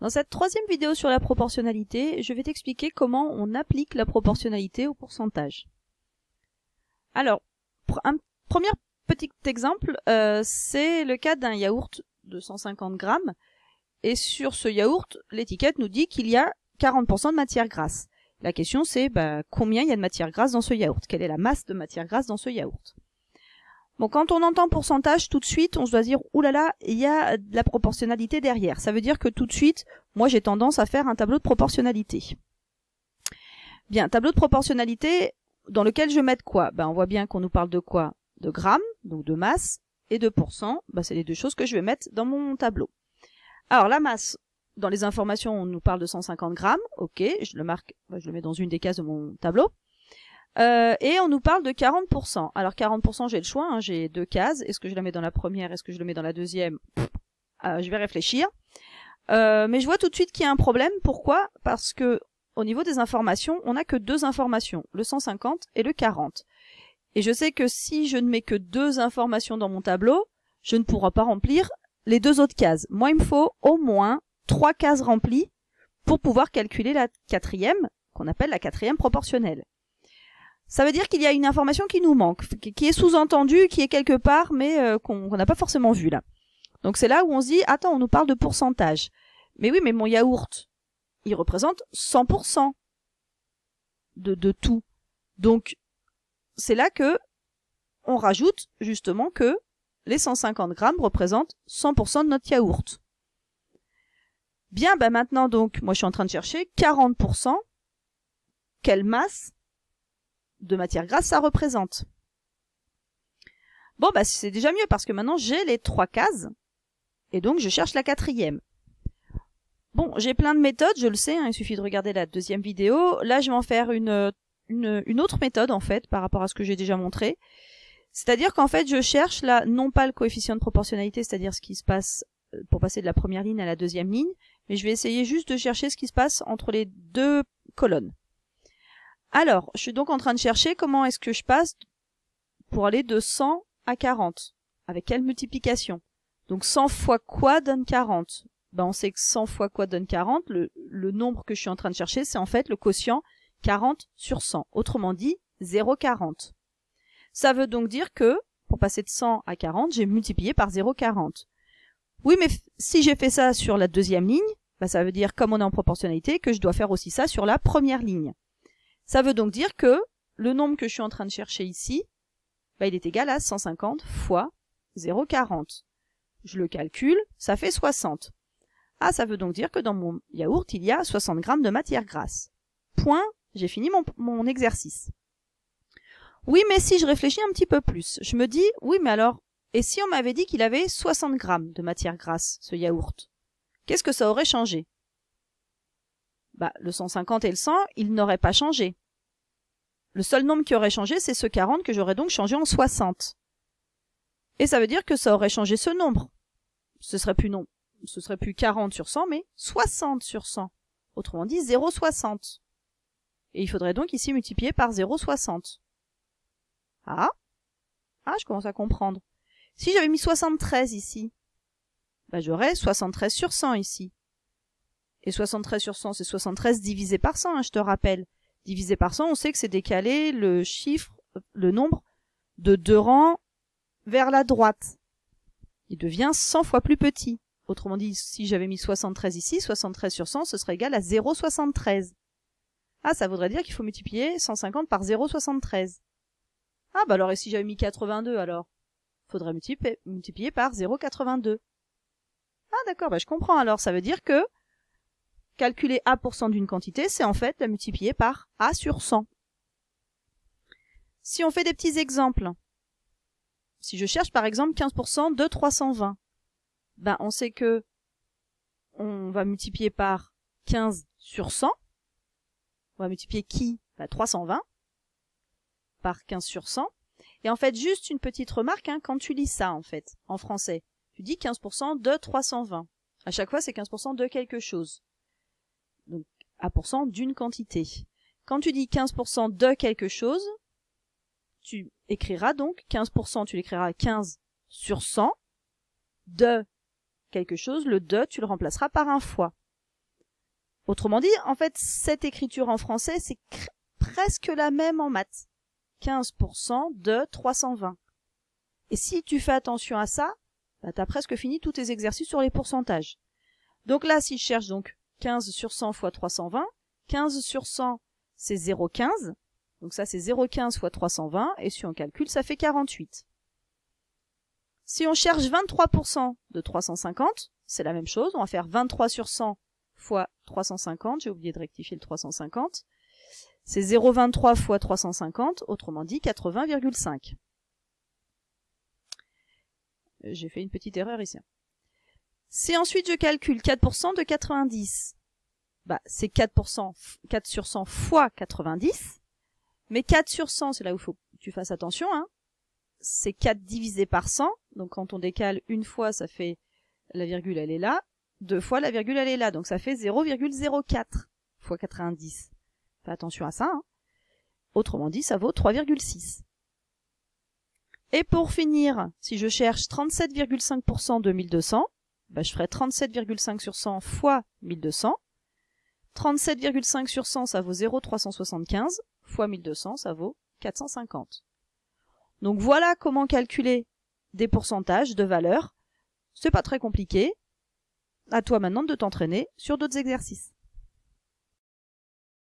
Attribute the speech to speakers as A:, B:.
A: Dans cette troisième vidéo sur la proportionnalité, je vais t'expliquer comment on applique la proportionnalité au pourcentage. Alors, un premier petit exemple, euh, c'est le cas d'un yaourt de 150 grammes. Et sur ce yaourt, l'étiquette nous dit qu'il y a 40% de matière grasse. La question c'est bah, combien il y a de matière grasse dans ce yaourt Quelle est la masse de matière grasse dans ce yaourt Bon, quand on entend pourcentage, tout de suite, on se doit dire, oulala, il y a de la proportionnalité derrière. Ça veut dire que tout de suite, moi j'ai tendance à faire un tableau de proportionnalité. Bien, tableau de proportionnalité dans lequel je mets quoi ben, On voit bien qu'on nous parle de quoi De grammes, donc de masse, et de pourcent, ben, c'est les deux choses que je vais mettre dans mon tableau. Alors la masse, dans les informations, on nous parle de 150 grammes, ok, je le marque, ben, je le mets dans une des cases de mon tableau. Euh, et on nous parle de 40%. Alors 40%, j'ai le choix, hein. j'ai deux cases. Est-ce que je la mets dans la première Est-ce que je le mets dans la deuxième euh, Je vais réfléchir. Euh, mais je vois tout de suite qu'il y a un problème. Pourquoi Parce que au niveau des informations, on n'a que deux informations, le 150 et le 40. Et je sais que si je ne mets que deux informations dans mon tableau, je ne pourrai pas remplir les deux autres cases. Moi, il me faut au moins trois cases remplies pour pouvoir calculer la quatrième, qu'on appelle la quatrième proportionnelle. Ça veut dire qu'il y a une information qui nous manque, qui est sous-entendue, qui est quelque part, mais euh, qu'on n'a pas forcément vu là. Donc c'est là où on se dit, attends, on nous parle de pourcentage. Mais oui, mais mon yaourt, il représente 100% de, de tout. Donc c'est là que on rajoute justement que les 150 grammes représentent 100% de notre yaourt. Bien, ben maintenant donc, moi je suis en train de chercher 40%. Quelle masse de matière grasse ça représente. Bon, bah c'est déjà mieux parce que maintenant j'ai les trois cases et donc je cherche la quatrième. Bon, j'ai plein de méthodes, je le sais, hein, il suffit de regarder la deuxième vidéo. Là, je vais en faire une, une autre méthode en fait par rapport à ce que j'ai déjà montré. C'est-à-dire qu'en fait, je cherche là non pas le coefficient de proportionnalité, c'est-à-dire ce qui se passe euh, pour passer de la première ligne à la deuxième ligne, mais je vais essayer juste de chercher ce qui se passe entre les deux colonnes. Alors, je suis donc en train de chercher comment est-ce que je passe pour aller de 100 à 40. Avec quelle multiplication Donc 100 fois quoi donne 40 ben, On sait que 100 fois quoi donne 40. Le, nombre que je suis en train de chercher, c'est en fait le quotient 40 sur 100. Autrement dit, 0,40. Ça veut donc dire que, pour passer de 100 à 40, j'ai multiplié par 0,40. Oui, mais si j'ai fait ça sur la deuxième ligne, ben, ça veut dire, comme on est en proportionnalité, que je dois faire aussi ça sur la première ligne. Ça veut donc dire que le nombre que je suis en train de chercher ici, bah, il est égal à 150 fois 0,40. Je le calcule, ça fait 60. Ah, ça veut donc dire que dans mon yaourt, il y a 60 grammes de matière grasse. Point, j'ai fini mon, mon exercice. Oui, mais si je réfléchis un petit peu plus, je me dis, oui, mais alors, et si on m'avait dit qu'il avait 60 grammes de matière grasse, ce yaourt Qu'est-ce que ça aurait changé bah, le 150 et le 100, ils n'auraient pas changé. Le seul nombre qui aurait changé, c'est ce 40 que j'aurais donc changé en 60. Et ça veut dire que ça aurait changé ce nombre. Ce serait plus non, ce serait plus 40 sur 100, mais 60 sur 100. Autrement dit, 0,60. Et il faudrait donc ici multiplier par 0,60. Ah Ah, je commence à comprendre. Si j'avais mis 73 ici, bah j'aurais 73 sur 100 ici. Et 73 sur 100, c'est 73 divisé par 100, hein, je te rappelle. Divisé par 100, on sait que c'est décalé le chiffre, euh, le nombre de deux rangs vers la droite. Il devient 100 fois plus petit. Autrement dit, si j'avais mis 73 ici, 73 sur 100, ce serait égal à 0,73. Ah, ça voudrait dire qu'il faut multiplier 150 par 0,73. Ah, bah alors, et si j'avais mis 82, alors Faudrait multiplier, multiplier par 0,82. Ah, d'accord, bah je comprends alors. Ça veut dire que calculer A% d'une quantité, c'est en fait la multiplier par A sur 100. Si on fait des petits exemples, si je cherche par exemple 15% de 320, ben on sait que on va multiplier par 15 sur 100, on va multiplier qui ben 320 par 15 sur 100. Et en fait, juste une petite remarque, hein, quand tu lis ça en fait, en français, tu dis 15% de 320. À chaque fois, c'est 15% de quelque chose donc à pourcent d'une quantité. Quand tu dis 15% de quelque chose, tu écriras donc 15%, tu l'écriras 15 sur 100 de quelque chose, le de, tu le remplaceras par un fois. Autrement dit, en fait, cette écriture en français, c'est presque la même en maths. 15% de 320. Et si tu fais attention à ça, bah, tu as presque fini tous tes exercices sur les pourcentages. Donc là, si je cherche donc 15 sur 100 fois 320. 15 sur 100, c'est 0,15. Donc ça, c'est 0,15 fois 320. Et si on calcule, ça fait 48. Si on cherche 23% de 350, c'est la même chose. On va faire 23 sur 100 fois 350. J'ai oublié de rectifier le 350. C'est 0,23 fois 350, autrement dit 80,5. Euh, j'ai fait une petite erreur ici. C'est ensuite, je calcule 4% de 90. Bah, c'est 4%, 4 sur 100 fois 90. Mais 4 sur 100, c'est là où faut que tu fasses attention, hein. C'est 4 divisé par 100. Donc, quand on décale une fois, ça fait la virgule, elle est là. Deux fois, la virgule, elle est là. Donc, ça fait 0,04 fois 90. Fais attention à ça, hein. Autrement dit, ça vaut 3,6. Et pour finir, si je cherche 37,5% de 1200, bah, je ferai 37,5 sur 100 fois 1200. 37,5 sur 100, ça vaut 0,375, fois 1200, ça vaut 450. Donc voilà comment calculer des pourcentages de valeurs. C'est pas très compliqué. À toi maintenant de t'entraîner sur d'autres exercices.